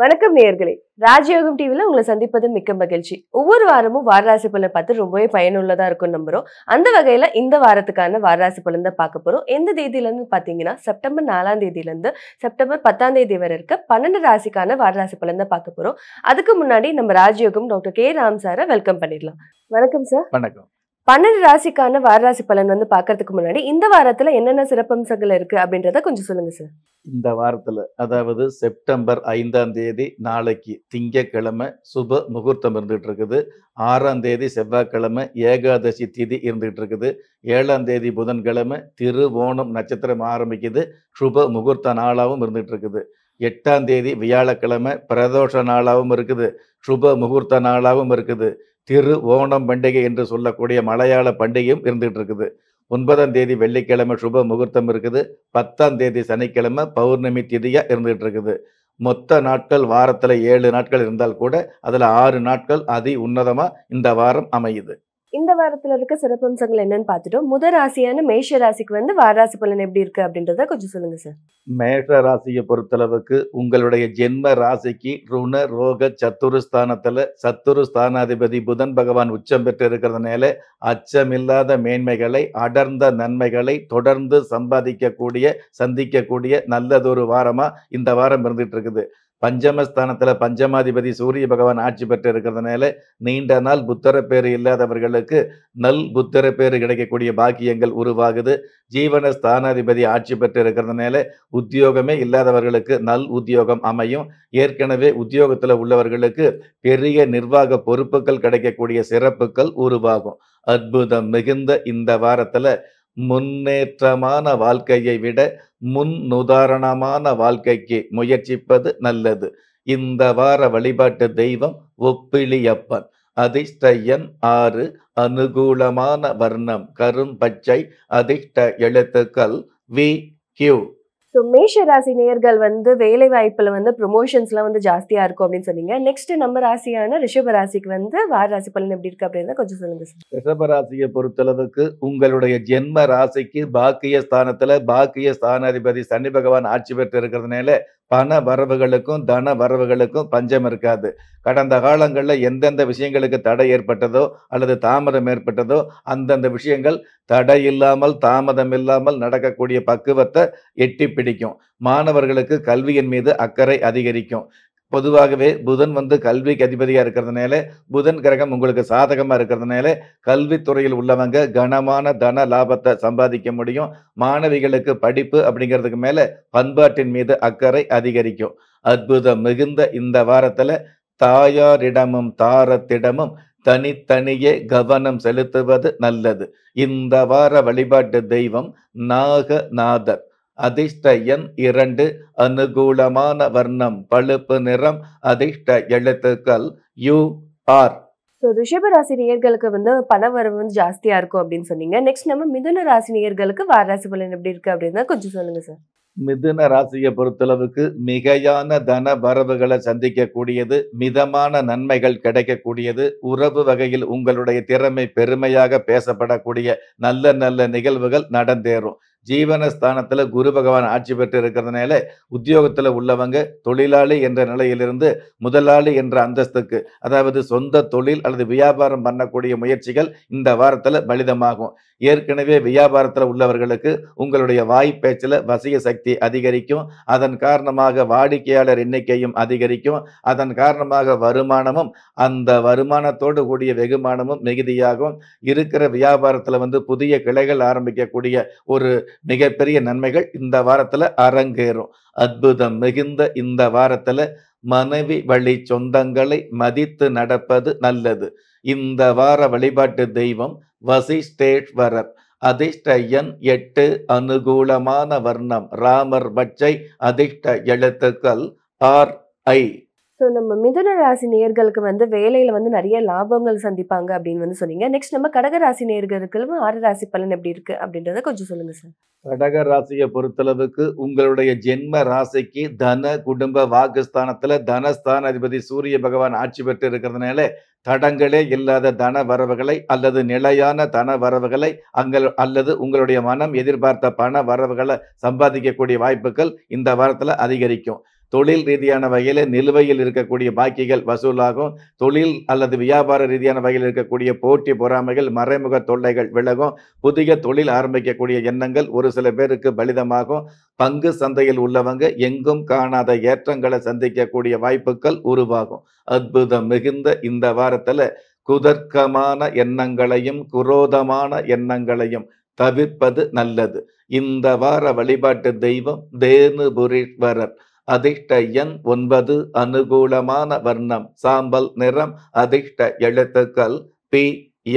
வணக்கம் நேர்களே ராஜயோகம் டிவியில் உங்களை சந்திப்பது மிக்க மகிழ்ச்சி ஒவ்வொரு வாரமும் வாரராசி பலன் பார்த்து ரொம்பவே பயனுள்ளதா இருக்கும் நம்புறோம் அந்த வகையில இந்த வாரத்துக்கான வாரராசி பலன் தான் பார்க்க போறோம் எந்த தேதியிலேருந்து பார்த்தீங்கன்னா செப்டம்பர் நாலாம் தேதியிலேருந்து செப்டம்பர் பத்தாம் தேதி வரை இருக்க பன்னெண்டு ராசிக்கான வாரராசி பலன் தான் பார்க்க போறோம் அதுக்கு முன்னாடி நம்ம ராஜயோகம் டாக்டர் கே ராம் சாரை வெல்கம் பண்ணிடலாம் வணக்கம் சார் வணக்கம் பன்னெண்டு ராசிக்கான வாரராசி பலன் வந்து பார்க்கறதுக்கு முன்னாடி இந்த வாரத்தில் என்னென்ன சிறப்பம்சங்கள் இருக்கு அப்படின்றத கொஞ்சம் சொல்லுங்க சார் இந்த வாரத்தில் அதாவது செப்டம்பர் ஐந்தாம் தேதி நாளைக்கு திங்கக்கிழமை சுப முகூர்த்தம் இருந்துகிட்டு இருக்குது ஆறாம் தேதி செவ்வாய்க்கிழமை ஏகாதசி திதி இருந்துகிட்டு இருக்குது ஏழாம் தேதி புதன்கிழமை திருவோணம் நட்சத்திரம் ஆரம்பிக்குது சுப முகூர்த்த நாளாகவும் இருந்துகிட்டு இருக்குது எட்டாம் தேதி வியாழக்கிழமை பிரதோஷ நாளாகவும் இருக்குது சுப முகூர்த்த நாளாகவும் இருக்குது திரு ஓணம் பண்டிகை என்று சொல்லக்கூடிய மலையாள பண்டிகையும் இருந்துகிட்டு இருக்குது ஒன்பதாம் தேதி வெள்ளிக்கிழமை சுப முகூர்த்தம் இருக்குது பத்தாம் தேதி சனிக்கிழமை பௌர்ணமி திதியாக இருந்துகிட்டு இருக்குது மொத்த நாட்கள் வாரத்தில் ஏழு நாட்கள் இருந்தால் கூட அதில் ஆறு நாட்கள் அதி உன்னதமாக இந்த வாரம் அமையுது இந்த வாரத்தில் இருக்க சிறப்பம்சங்கள் என்னன்னு பார்த்துட்டோம் முத ராசியான மேஷ ராசிக்கு வந்து வாராசி பலன் எப்படி இருக்கு அப்படின்றத கொஞ்சம் சொல்லுங்க சார் மேஷ ராசியை பொறுத்தளவுக்கு உங்களுடைய ஜென்ம ராசிக்கு ருண ரோக சத்துரு ஸ்தானத்துல சத்துரு ஸ்தானாதிபதி புதன் பகவான் உச்சம் பெற்று இருக்கிறதுனால அச்சமில்லாத மேன்மைகளை அடர்ந்த நன்மைகளை தொடர்ந்து சம்பாதிக்கக்கூடிய சந்திக்கக்கூடிய நல்லதொரு வாரமாக இந்த வாரம் இருந்துட்டு இருக்குது பஞ்சமஸ்தானத்தில் பஞ்சமாதிபதி சூரிய பகவான் ஆட்சி பெற்று இருக்கிறதுனால நீண்ட நாள் புத்தர பேர் இல்லாதவர்களுக்கு நல் புத்தர பேர் கிடைக்கக்கூடிய பாக்கியங்கள் உருவாகுது ஜீவன ஸ்தானாதிபதி ஆட்சி பெற்று இருக்கிறதுனால உத்தியோகமே இல்லாதவர்களுக்கு நல் உத்தியோகம் அமையும் ஏற்கனவே உத்தியோகத்தில் உள்ளவர்களுக்கு பெரிய நிர்வாக பொறுப்புகள் கிடைக்கக்கூடிய சிறப்புகள் உருவாகும் அற்புதம் மிகுந்த இந்த வாரத்தில் முன்னேற்றமான வாழ்க்கையை விட முன்னுதாரணமான வாழ்க்கைக்கு முயற்சிப்பது நல்லது இந்த வார வழிபாட்டு தெய்வம் ஒப்பிளியப்பன் அதிர்ஷ்டயன் ஆறு அனுகூலமான வர்ணம் கரும்பச்சை அதிர்ஷ்ட எழுத்துக்கள் வி கியூ ஸோ மேஷ ராசி நேர்கள் வந்து வேலை வாய்ப்பில் வந்து ப்ரொமோஷன்ஸ்லாம் வந்து ஜாஸ்தியாக இருக்கும் அப்படின்னு சொன்னீங்க நெக்ஸ்ட் நம்ம ராசியான ரிஷப ராசிக்கு வந்து வார ராசி பலன் எப்படி இருக்கு அப்படின்னு கொஞ்சம் சொல்லுங்க சார் ரிஷப ராசியை பொறுத்தளவுக்கு உங்களுடைய ஜென்ம ராசிக்கு பாக்கிய ஸ்தானத்தில் பாக்கிய ஸ்தானாதிபதி சனி பகவான் ஆட்சி பெற்று இருக்கிறதுனால பண வரவுகளுக்கும் தன வரவுகளுக்கும் பஞ்சம் இருக்காது கடந்த காலங்களில் எந்தெந்த விஷயங்களுக்கு தடை ஏற்பட்டதோ அல்லது தாமதம் ஏற்பட்டதோ அந்தந்த விஷயங்கள் தடை இல்லாமல் தாமதம் இல்லாமல் நடக்கக்கூடிய பக்குவத்தை எட்டி பிடிக்கும் மாணவர்களுக்கு கல்வியின் மீது அக்கறை அதிகரிக்கும் பொதுவாகவே புதன் வந்து கல்விக்கு அதிபதியாக இருக்கிறதுனால புதன் கிரகம் உங்களுக்கு சாதகமாக இருக்கிறதுனால கல்வித்துறையில் உள்ளவங்க கனமான தன லாபத்தை சம்பாதிக்க முடியும் மாணவிகளுக்கு படிப்பு அப்படிங்கிறதுக்கு மேலே பண்பாட்டின் மீது அக்கறை அதிகரிக்கும் அற்புதம் மிகுந்த இந்த வாரத்தில் தாயாரிடமும் தாரத்திடமும் தனித்தனியே கவனம் செலுத்துவது நல்லது இந்த வார வழிபாட்டு தெய்வம் நாகநாதர் அதிர்ஷ்ட இரண்டு அனுகூலமான வர்ணம் பழுப்பு நிறம் அதிர்ஷ்ட எழுத்துக்கள் யூ ஆர் ஸோ ராசி நேயர்களுக்கு வந்து வரவு வந்து ஜாஸ்தியாக இருக்கும் அப்படின்னு சொன்னீங்க நெக்ஸ்ட் நம்ம மிதுன ராசி நேயர்களுக்கு வாராசி பலன் எப்படி இருக்கு அப்படின்னு கொஞ்சம் சொல்லுங்க சார் மிதுன ராசியை பொறுத்தளவுக்கு மிகையான தன வரவுகளை சந்திக்கக்கூடியது மிதமான நன்மைகள் கிடைக்கக்கூடியது உறவு வகையில் உங்களுடைய திறமை பெருமையாக பேசப்படக்கூடிய நல்ல நல்ல நிகழ்வுகள் நடந்தேறும் ஜீவனஸ்தானத்தில் குரு பகவான் ஆட்சி பெற்று இருக்கிறதுனால உத்தியோகத்தில் உள்ளவங்க தொழிலாளி என்ற நிலையிலிருந்து முதலாளி என்ற அந்தஸ்துக்கு அதாவது சொந்த தொழில் அல்லது வியாபாரம் பண்ணக்கூடிய முயற்சிகள் இந்த வாரத்தில் பலிதமாகும் ஏற்கனவே வியாபாரத்தில் உள்ளவர்களுக்கு உங்களுடைய வாய் பேச்சில் வசிய சக்தி அதிகரிக்கும் அதன் காரணமாக வாடிக்கையாளர் எண்ணிக்கையும் அதிகரிக்கும் அதன் காரணமாக வருமானமும் அந்த வருமானத்தோடு கூடிய வெகுமானமும் மிகுதியாகும் இருக்கிற வியாபாரத்தில் வந்து புதிய கிளைகள் ஆரம்பிக்கக்கூடிய ஒரு மிகப்பெரிய நன்மைகள் இந்த வாரத்தில் அரங்கேறும் அற்புதம் மிகுந்த இந்த வாரத்தில் மனைவி வழி சொந்தங்களை மதித்து நடப்பது நல்லது இந்த வார வழிபாட்டு தெய்வம் வசிஷ்டேஸ்வரர் அதிர்ஷ்ட எண் எட்டு அனுகூலமான வர்ணம் ராமர் பச்சை அதிர்ஷ்ட எழுத்துக்கள் ஆர் ஐ ஸோ நம்ம மிதுன ராசி நேர்களுக்கு வந்து வேலையில் வந்து நிறைய லாபங்கள் சந்திப்பாங்க அப்படின்னு வந்து சொன்னீங்க நெக்ஸ்ட் நம்ம கடக ராசி நேர்களுக்கு ஆறு ராசி பலன் எப்படி இருக்கு அப்படின்றத கொஞ்சம் சொல்லுங்க சார் கடக ராசியை பொறுத்தளவுக்கு உங்களுடைய ஜென்ம ராசிக்கு தன குடும்ப வாக்குஸ்தானத்தில் தனஸ்தான அதிபதி சூரிய பகவான் ஆட்சி பெற்று இருக்கிறதுனால தடங்களே இல்லாத தன வரவுகளை அல்லது நிலையான தன வரவுகளை அங்கள் அல்லது உங்களுடைய மனம் எதிர்பார்த்த பண வரவுகளை சம்பாதிக்கக்கூடிய வாய்ப்புகள் இந்த வாரத்தில் அதிகரிக்கும் தொழில் ரீதியான வகையில் நிலுவையில் இருக்கக்கூடிய பாக்கிகள் வசூலாகும் தொழில் அல்லது வியாபார ரீதியான வகையில் இருக்கக்கூடிய போட்டி பொறாமைகள் மறைமுக தொல்லைகள் விலகும் புதிய தொழில் ஆரம்பிக்கக்கூடிய எண்ணங்கள் ஒரு சில பேருக்கு பலிதமாகும் பங்கு சந்தையில் உள்ளவங்க எங்கும் காணாத ஏற்றங்களை சந்திக்கக்கூடிய வாய்ப்புகள் உருவாகும் அற்புதம் மிகுந்த இந்த வாரத்தில் குதர்க்கமான எண்ணங்களையும் குரோதமான எண்ணங்களையும் தவிர்ப்பது நல்லது இந்த வார வழிபாட்டு தெய்வம் தேனுபுரீஸ்வரர் அதிர்ஷ்ட எண் ஒன்பது அனுகூலமான வர்ணம் சாம்பல் நிறம் அதிர்ஷ்ட எழுத்துக்கள் பி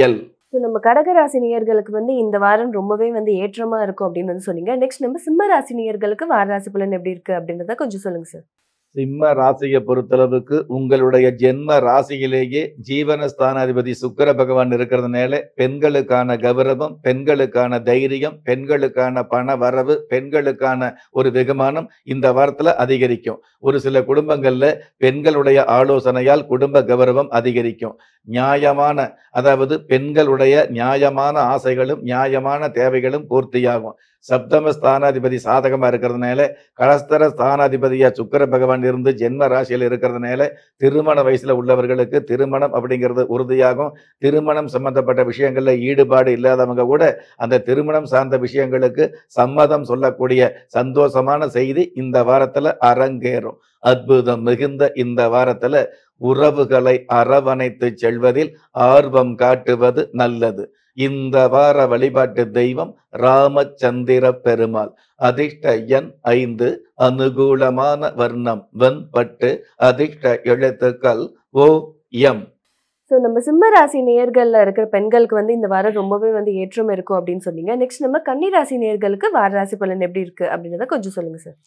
எல் ஸோ நம்ம கடகராசினியர்களுக்கு வந்து இந்த வாரம் ரொம்பவே வந்து ஏற்றமாக இருக்கும் அப்படின்னு வந்து சொன்னீங்க நெக்ஸ்ட் நம்ம சிம்ம ராசினியர்களுக்கு வாரராசி வார ராசி எப்படி இருக்குது அப்படின்றத கொஞ்சம் சொல்லுங்கள் சார் சிம்ம ராசியை பொறுத்தளவுக்கு உங்களுடைய ஜென்ம ராசியிலேயே ஜீவனஸ்தானாதிபதி சுக்கர பகவான் இருக்கிறதுனால பெண்களுக்கான கௌரவம் பெண்களுக்கான தைரியம் பெண்களுக்கான பண வரவு பெண்களுக்கான ஒரு வெகுமானம் இந்த வாரத்தில் அதிகரிக்கும் ஒரு சில குடும்பங்களில் பெண்களுடைய ஆலோசனையால் குடும்ப கௌரவம் அதிகரிக்கும் நியாயமான அதாவது பெண்களுடைய நியாயமான ஆசைகளும் நியாயமான தேவைகளும் பூர்த்தியாகும் சப்தம ஸ்தானாதிபதி சாதகமாக இருக்கிறதுனால கலஸ்தர ஸ்தானாதிபதியாக சுக்கர பகவான் இருந்து ஜென்ம ராசியில் இருக்கிறதுனால திருமண வயசில் உள்ளவர்களுக்கு திருமணம் அப்படிங்கிறது உறுதியாகும் திருமணம் சம்பந்தப்பட்ட விஷயங்களில் ஈடுபாடு இல்லாதவங்க கூட அந்த திருமணம் சார்ந்த விஷயங்களுக்கு சம்மதம் சொல்லக்கூடிய சந்தோஷமான செய்தி இந்த வாரத்தில் அரங்கேறும் அற்புதம் மிகுந்த இந்த வாரத்தில் உறவுகளை அரவணைத்து செல்வதில் ஆர்வம் காட்டுவது நல்லது இந்த வார வழிபாட்டு தெய்வம் ராமச்சந்திர பெருமாள் அதிர்ஷ்ட எண் ஐந்து அனுகூலமான வர்ணம் வெண்பட்டு அதிர்ஷ்ட எழுத்துக்கள் ஓ எம் ஸோ நம்ம சிம்மராசி நேர்களில் இருக்கிற பெண்களுக்கு வந்து இந்த வாரம் ரொம்பவே வந்து ஏற்றம் இருக்கும் அப்படின்னு சொன்னீங்க நெக்ஸ்ட் நம்ம கன்னிராசி நேர்களுக்கு வார ராசி பலன் எப்படி இருக்கு அப்படின்றத கொஞ்சம் சொல்லுங்க சார்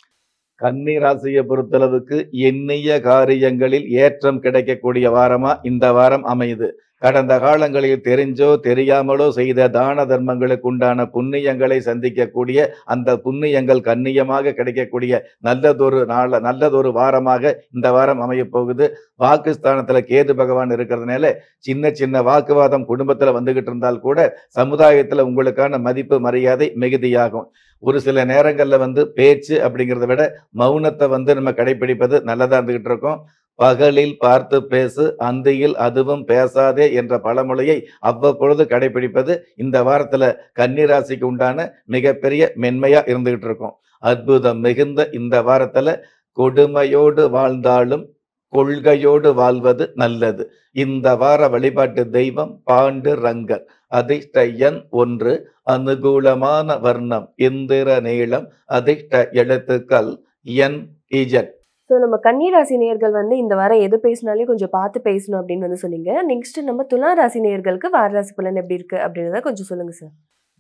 கன்னி ராசியை பொறுத்தளவுக்கு எண்ணிய காரியங்களில் ஏற்றம் கிடைக்கக்கூடிய வாரமா இந்த வாரம் அமையுது கடந்த காலங்களில் தெரிஞ்சோ தெரியாமலோ செய்த தான தர்மங்களுக்கு உண்டான புண்ணியங்களை சந்திக்கக்கூடிய அந்த புண்ணியங்கள் கண்ணியமாக கிடைக்கக்கூடிய நல்லதொரு நாள் நல்லதொரு வாரமாக இந்த வாரம் அமையப்போகுது வாக்குஸ்தானத்தில் பாகிஸ்தானத்தில் கேது பகவான் இருக்கிறதுனால சின்ன சின்ன வாக்குவாதம் குடும்பத்தில் வந்துகிட்டு இருந்தால் கூட சமுதாயத்தில் உங்களுக்கான மதிப்பு மரியாதை மிகுதியாகும் ஒரு சில நேரங்களில் வந்து பேச்சு அப்படிங்கிறத விட மௌனத்தை வந்து நம்ம கடைபிடிப்பது நல்லதாக இருந்துகிட்டு இருக்கோம் பகலில் பார்த்து பேசு அந்தியில் அதுவும் பேசாதே என்ற பழமொழியை அவ்வப்பொழுது கடைபிடிப்பது இந்த வாரத்தில் கன்னிராசிக்கு உண்டான மிகப்பெரிய மென்மையாக இருந்துகிட்டு இருக்கும் அற்புதம் மிகுந்த இந்த வாரத்தில் கொடுமையோடு வாழ்ந்தாலும் கொள்கையோடு வாழ்வது நல்லது இந்த வார வழிபாட்டு தெய்வம் பாண்டு ரங்கர் அதிர்ஷ்ட எண் ஒன்று அனுகூலமான வர்ணம் இந்திர நீளம் அதிர்ஷ்ட எழுத்துக்கள் என் இஜட் ஸோ நம்ம கன்னிராசி நேர்கள் வந்து இந்த வாரம் எது பேசினாலே கொஞ்சம் பார்த்து பேசணும் அப்படின்னு வந்து சொன்னீங்க நெக்ஸ்ட் நம்ம துலா ராசி நேர்களுக்கு வார பலன் எப்படி இருக்குது அப்படின்றத கொஞ்சம் சொல்லுங்கள் சார்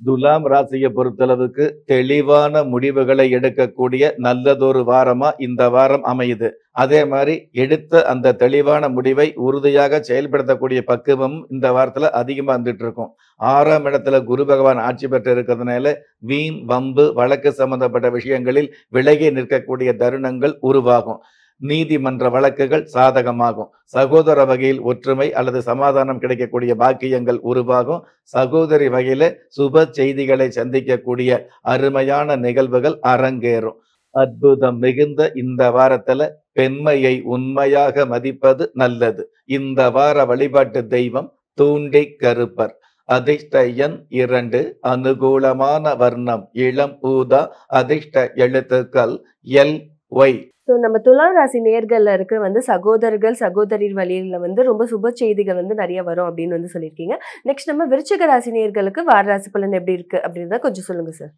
துலாம் ராசியை பொறுத்தளவுக்கு தெளிவான முடிவுகளை எடுக்கக்கூடிய நல்லதொரு வாரமா இந்த வாரம் அமையுது அதே மாதிரி எடுத்த அந்த தெளிவான முடிவை உறுதியாக செயல்படுத்தக்கூடிய பக்குவம் இந்த வாரத்துல அதிகமா வந்துட்டு இருக்கும் ஆறாம் இடத்துல குரு பகவான் ஆட்சி பெற்று இருக்கிறதுனால வீண் வம்பு வழக்கு சம்பந்தப்பட்ட விஷயங்களில் விலகி நிற்கக்கூடிய தருணங்கள் உருவாகும் நீதிமன்ற வழக்குகள் சாதகமாகும் சகோதர வகையில் ஒற்றுமை அல்லது சமாதானம் கிடைக்கக்கூடிய பாக்கியங்கள் உருவாகும் சகோதரி வகையில சுப செய்திகளை சந்திக்கக்கூடிய அருமையான நிகழ்வுகள் அரங்கேறும் அற்புதம் மிகுந்த இந்த வாரத்துல பெண்மையை உண்மையாக மதிப்பது நல்லது இந்த வார வழிபாட்டு தெய்வம் தூண்டி கருப்பர் அதிர்ஷ்ட எண் இரண்டு அனுகூலமான வர்ணம் இளம் ஊதா அதிர்ஷ்ட எழுத்துக்கள் எல் ஒய் ஸோ நம்ம துலாம் ராசி நேர்களில் இருக்க வந்து சகோதரர்கள் சகோதரி வழியில் வந்து ரொம்ப சுப செய்திகள் வந்து நிறைய வரும் அப்படின்னு வந்து சொல்லியிருக்கீங்க நெக்ஸ்ட் நம்ம விருச்சிக ராசி நேர்களுக்கு வார ராசி பலன் எப்படி இருக்கு அப்படின்னு கொஞ்சம் சொல்லுங்க சார்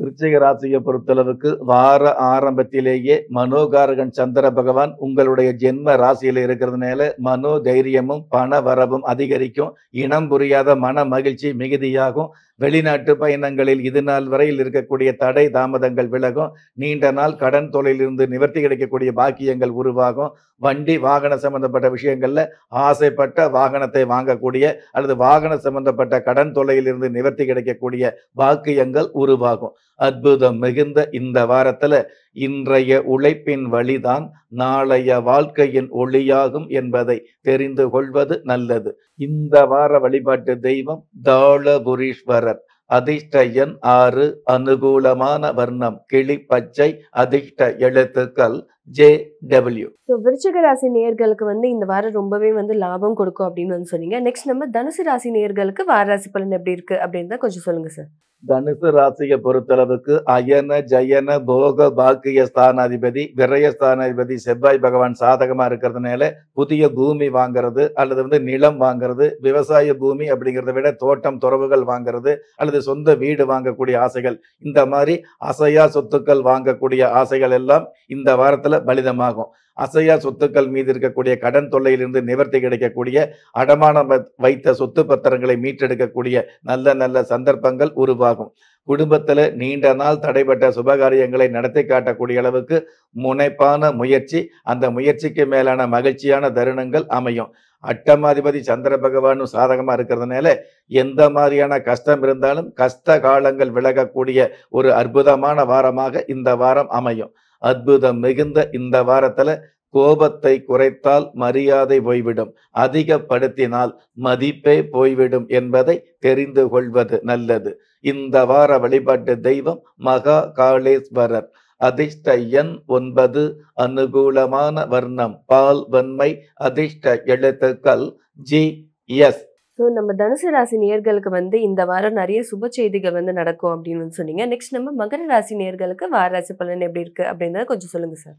விருச்சிக ராசியை பொறுத்தளவுக்கு வார ஆரம்பத்திலேயே மனோகாரகன் சந்திர பகவான் உங்களுடைய ஜென்ம ராசியில் இருக்கிறதுனால மனோ தைரியமும் பண வரவும் அதிகரிக்கும் இனம் புரியாத மன மகிழ்ச்சி மிகுதியாகும் வெளிநாட்டு பயணங்களில் இது நாள் வரையில் இருக்கக்கூடிய தடை தாமதங்கள் விலகும் நீண்ட நாள் கடன் தொலையிலிருந்து நிவர்த்தி கிடைக்கக்கூடிய பாக்கியங்கள் உருவாகும் வண்டி வாகன சம்பந்தப்பட்ட விஷயங்களில் ஆசைப்பட்ட வாகனத்தை வாங்கக்கூடிய அல்லது வாகன சம்பந்தப்பட்ட கடன் தொலையிலிருந்து நிவர்த்தி கிடைக்கக்கூடிய பாக்கியங்கள் உருவாகும் அற்புதம் மிகுந்த இந்த வாரத்தில் இன்றைய உழைப்பின் வழிதான் நாளைய வாழ்க்கையின் ஒளியாகும் என்பதை தெரிந்து கொள்வது நல்லது இந்த வார வழிபாட்டு தெய்வம் தாளபுரீஸ்வரர் அதிர்ஷ்ட ஆறு அனுகூலமான வர்ணம் கிளி பச்சை அதிர்ஷ்ட எழுத்துக்கள் ஜே டபிள்யூ ஸோ விருச்சக ராசி நேர்களுக்கு வந்து இந்த வாரம் ரொம்பவே வந்து லாபம் கொடுக்கும் அப்படின்னு வந்து சொன்னீங்க நெக்ஸ்ட் நம்ம தனுசு ராசி நேர்களுக்கு வார ராசி பலன் எப்படி இருக்கு அப்படின்னு கொஞ்சம் சொல்லுங்க சார் தனுசு ராசியை பொறுத்தளவுக்கு அயன ஜயன போக பாக்கிய ஸ்தானாதிபதி விரய ஸ்தானாதிபதி செவ்வாய் பகவான் சாதகமா இருக்கிறதுனால புதிய பூமி வாங்குறது அல்லது வந்து நிலம் வாங்குறது விவசாய பூமி அப்படிங்கிறத விட தோட்டம் துறவுகள் வாங்குறது அல்லது சொந்த வீடு வாங்கக்கூடிய ஆசைகள் இந்த மாதிரி அசையா சொத்துக்கள் வாங்கக்கூடிய ஆசைகள் எல்லாம் இந்த வாரத்தில் பலிதமாகும் அசையா சொத்துக்கள் மீது இருக்கக்கூடிய கடன் தொல்லையிலிருந்து நிவர்த்தி கிடைக்கக்கூடிய அடமானம் வைத்த சொத்து பத்திரங்களை மீட்டெடுக்கக்கூடிய நல்ல நல்ல சந்தர்ப்பங்கள் உருவாகும் குடும்பத்தில் நீண்ட நாள் தடைபட்ட சுபகாரியங்களை நடத்தி காட்டக்கூடிய அளவுக்கு முனைப்பான முயற்சி அந்த முயற்சிக்கு மேலான மகிழ்ச்சியான தருணங்கள் அமையும் அட்டமாதிபதி சந்திர பகவானும் சாதகமாக இருக்கிறதுனால எந்த மாதிரியான கஷ்டம் இருந்தாலும் கஷ்ட காலங்கள் விலகக்கூடிய ஒரு அற்புதமான வாரமாக இந்த வாரம் அமையும் அற்புதம் மிகுந்த இந்த வாரத்துல கோபத்தை குறைத்தால் மரியாதை போய்விடும் அதிகப்படுத்தினால் மதிப்பே போய்விடும் என்பதை தெரிந்து கொள்வது நல்லது இந்த வார வழிபாட்டு தெய்வம் மகா காளேஸ்வரர் அதிர்ஷ்ட எண் ஒன்பது அனுகூலமான வர்ணம் பால் வன்மை அதிர்ஷ்ட எழுத்துக்கள் ஜி எஸ் ஸோ நம்ம தனுசு ராசி நேர்களுக்கு வந்து இந்த வாரம் நிறைய சுப செய்திகள் வந்து நடக்கும் அப்படின்னு சொன்னீங்க நெக்ஸ்ட் நம்ம மகர ராசி நேர்களுக்கு வார ராசி பலன் எப்படி இருக்குது அப்படின்றத கொஞ்சம் சொல்லுங்கள் சார்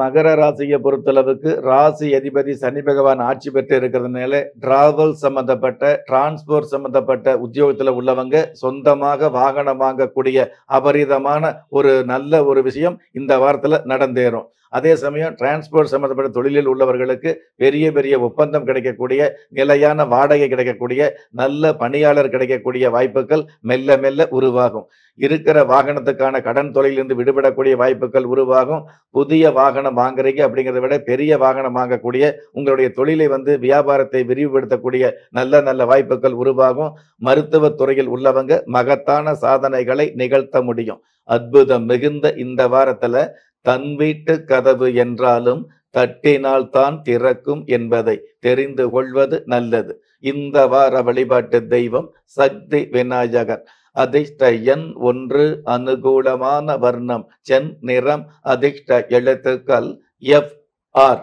மகர ராசியை பொறுத்தளவுக்கு ராசி அதிபதி சனி பகவான் ஆட்சி பெற்று இருக்கிறதுனால டிராவல் சம்பந்தப்பட்ட டிரான்ஸ்போர்ட் சம்பந்தப்பட்ட உத்தியோகத்தில் உள்ளவங்க சொந்தமாக வாகனம் வாங்கக்கூடிய அபரிதமான ஒரு நல்ல ஒரு விஷயம் இந்த வாரத்தில் நடந்தேறும் அதே சமயம் டிரான்ஸ்போர்ட் சம்மந்தப்பட்ட தொழிலில் உள்ளவர்களுக்கு பெரிய பெரிய ஒப்பந்தம் கிடைக்கக்கூடிய நிலையான வாடகை கிடைக்கக்கூடிய நல்ல பணியாளர் கிடைக்கக்கூடிய வாய்ப்புகள் மெல்ல மெல்ல உருவாகும் இருக்கிற வாகனத்துக்கான கடன் தொலையிலிருந்து விடுபடக்கூடிய வாய்ப்புகள் உருவாகும் புதிய வாகனம் வாங்குறீங்க அப்படிங்கிறத விட பெரிய வாகனம் வாங்கக்கூடிய உங்களுடைய தொழிலை வந்து வியாபாரத்தை விரிவுபடுத்தக்கூடிய நல்ல நல்ல வாய்ப்புகள் உருவாகும் துறையில் உள்ளவங்க மகத்தான சாதனைகளை நிகழ்த்த முடியும் அற்புதம் மிகுந்த இந்த வாரத்துல தன் வீட்டு கதவு என்றாலும் தட்டினால் தான் திறக்கும் என்பதை தெரிந்து கொள்வது நல்லது இந்த வார வழிபாட்டு தெய்வம் சக்தி விநாயகர் அதிர்ஷ்ட எண் ஒன்று அனுகூலமான வர்ணம் சென் நிறம் அதிர்ஷ்ட எழுத்துக்கள் எஃப் ஆர்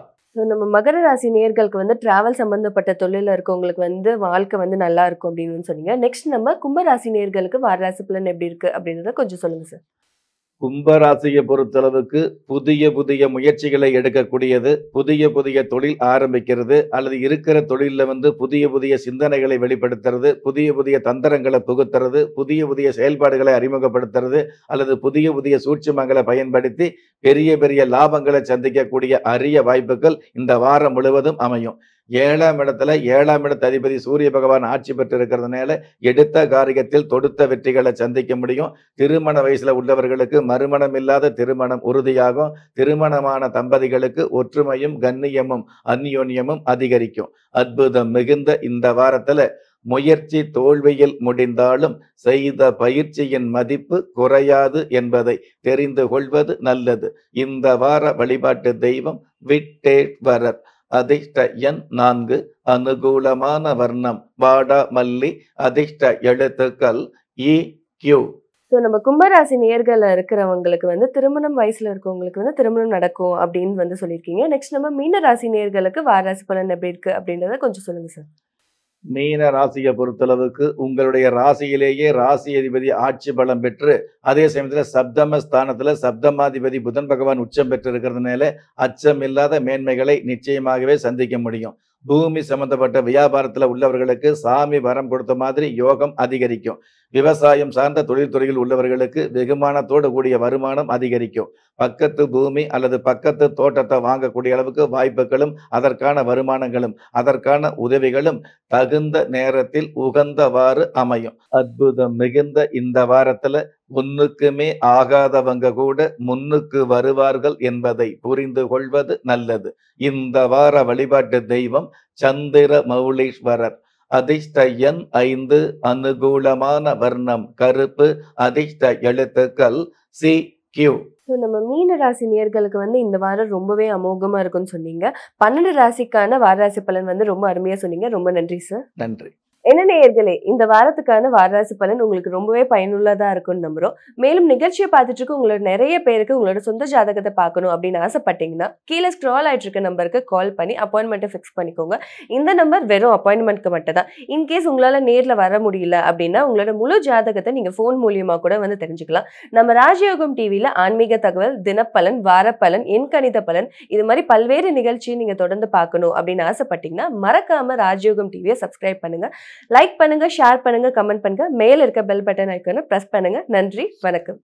நம்ம மகர ராசி நேர்களுக்கு வந்து டிராவல் சம்மந்தப்பட்ட தொழில இருக்கவங்களுக்கு வந்து வாழ்க்கை வந்து நல்லா இருக்கும் அப்படின்னு சொன்னீங்க நெக்ஸ்ட் நம்ம கும்பராசி நேர்களுக்கு வார ராசி பலன் எப்படி இருக்குது அப்படின்றத கொஞ்சம் சொல்லுங்கள் சார் கும்பராசியை பொறுத்தளவுக்கு புதிய புதிய முயற்சிகளை எடுக்கக்கூடியது புதிய புதிய தொழில் ஆரம்பிக்கிறது அல்லது இருக்கிற தொழிலில் வந்து புதிய புதிய சிந்தனைகளை வெளிப்படுத்துறது புதிய புதிய தந்திரங்களை புகுத்துறது புதிய புதிய செயல்பாடுகளை அறிமுகப்படுத்துறது அல்லது புதிய புதிய சூட்சமங்களை பயன்படுத்தி பெரிய பெரிய லாபங்களை சந்திக்கக்கூடிய அரிய வாய்ப்புகள் இந்த வாரம் முழுவதும் அமையும் ஏழாம் இடத்துல ஏழாம் இடத்து அதிபதி சூரிய பகவான் ஆட்சி பெற்று இருக்கிறதுனால எடுத்த காரியத்தில் தொடுத்த வெற்றிகளை சந்திக்க முடியும் திருமண வயசுல உள்ளவர்களுக்கு மறுமணம் இல்லாத திருமணம் உறுதியாகும் திருமணமான தம்பதிகளுக்கு ஒற்றுமையும் கண்ணியமும் அந்யோன்யமும் அதிகரிக்கும் அற்புதம் மிகுந்த இந்த வாரத்துல முயற்சி தோல்வியில் முடிந்தாலும் செய்த பயிற்சியின் மதிப்பு குறையாது என்பதை தெரிந்து கொள்வது நல்லது இந்த வார வழிபாட்டு தெய்வம் விட்டேட் வரர் அதிர்ஷ்ட எண் நான்கு அனுகூலமான வர்ணம் வாடா மல்லி அதிர்ஷ்ட எழுத்துக்கள் இ கியூ ஸோ நம்ம கும்பராசி நேர்களில் இருக்கிறவங்களுக்கு வந்து திருமணம் வயசில் இருக்கவங்களுக்கு வந்து திருமணம் நடக்கும் அப்படின்னு வந்து சொல்லியிருக்கீங்க நெக்ஸ்ட் நம்ம மீன ராசி நேர்களுக்கு வாராசி பலன் எப்படி இருக்குது அப்படின்றத கொஞ்சம் சொல்லுங்கள் சார் மீன ராசியை பொறுத்தளவுக்கு உங்களுடைய ராசியிலேயே ராசி அதிபதி ஆட்சி பலம் பெற்று அதே சமயத்தில் சப்தம ஸ்தானத்தில் சப்தமாதிபதி புதன் பகவான் உச்சம் பெற்று இருக்கிறதுனால அச்சம் இல்லாத மேன்மைகளை நிச்சயமாகவே சந்திக்க முடியும் பூமி சம்பந்தப்பட்ட வியாபாரத்தில் உள்ளவர்களுக்கு சாமி வரம் கொடுத்த மாதிரி யோகம் அதிகரிக்கும் விவசாயம் சார்ந்த தொழில்துறையில் உள்ளவர்களுக்கு வெகுமானத்தோடு கூடிய வருமானம் அதிகரிக்கும் பக்கத்து பூமி அல்லது பக்கத்து தோட்டத்தை வாங்கக்கூடிய அளவுக்கு வாய்ப்புகளும் அதற்கான வருமானங்களும் அதற்கான உதவிகளும் தகுந்த நேரத்தில் உகந்தவாறு அமையும் அற்புதம் மிகுந்த இந்த வாரத்தில் முன்னுக்குமே ஆகாதவங்க கூட முன்னுக்கு வருவார்கள் என்பதை புரிந்து கொள்வது நல்லது இந்த வார வழிபாட்டு தெய்வம் சந்திர மௌலீஸ்வரர் அதிர்ஷ்ட ஐந்து அனுகூலமான வர்ணம் கருப்பு அதிர்ஷ்ட எழுத்துக்கள் சி கியூ ஸோ நம்ம மீன ராசி நேர்களுக்கு வந்து இந்த வாரம் ரொம்பவே அமோகமாக இருக்கும்னு சொன்னீங்க பன்னெண்டு ராசிக்கான வாரராசி பலன் வந்து ரொம்ப அருமையாக சொன்னீங்க ரொம்ப நன்றி சார் நன்றி என்ன நேயர்களே இந்த வாரத்துக்கான வாரராசி பலன் உங்களுக்கு ரொம்பவே பயனுள்ளதாக இருக்கும்னு நம்புறோம் மேலும் நிகழ்ச்சியை பார்த்துட்டு இருக்க உங்களோட நிறைய பேருக்கு உங்களோட சொந்த ஜாதகத்தை பார்க்கணும் அப்படின்னு ஆசைப்பட்டீங்கன்னா கீழே ஸ்க்ரால் ஆயிட்டு இருக்க நம்பருக்கு கால் பண்ணி அப்பாயின்மெண்ட்டை ஃபிக்ஸ் பண்ணிக்கோங்க இந்த நம்பர் வெறும் அப்பாயின்மெண்ட்க்கு மட்டும் தான் இன்கேஸ் உங்களால் நேரில் வர முடியல அப்படின்னா உங்களோட முழு ஜாதகத்தை நீங்கள் ஃபோன் மூலியமா கூட வந்து தெரிஞ்சுக்கலாம் நம்ம ராஜயோகம் டிவியில் ஆன்மீக தகவல் தினப்பலன் வாரப்பலன் எண் கணித பலன் இது மாதிரி பல்வேறு நிகழ்ச்சியை நீங்கள் தொடர்ந்து பார்க்கணும் அப்படின்னு ஆசைப்பட்டீங்கன்னா மறக்காமல் ராஜயோகம் டிவியை சப்ஸ்கிரைப் பண்ணுங்கள் லைக் பண்ணுங்கள் ஷேர் பண்ணுங்கள் கமெண்ட் பண்ணுங்கள் மேலே இருக்க பெல் பட்டன் ஐக்கனை ப்ரெஸ் பண்ணுங்கள் நன்றி வணக்கம்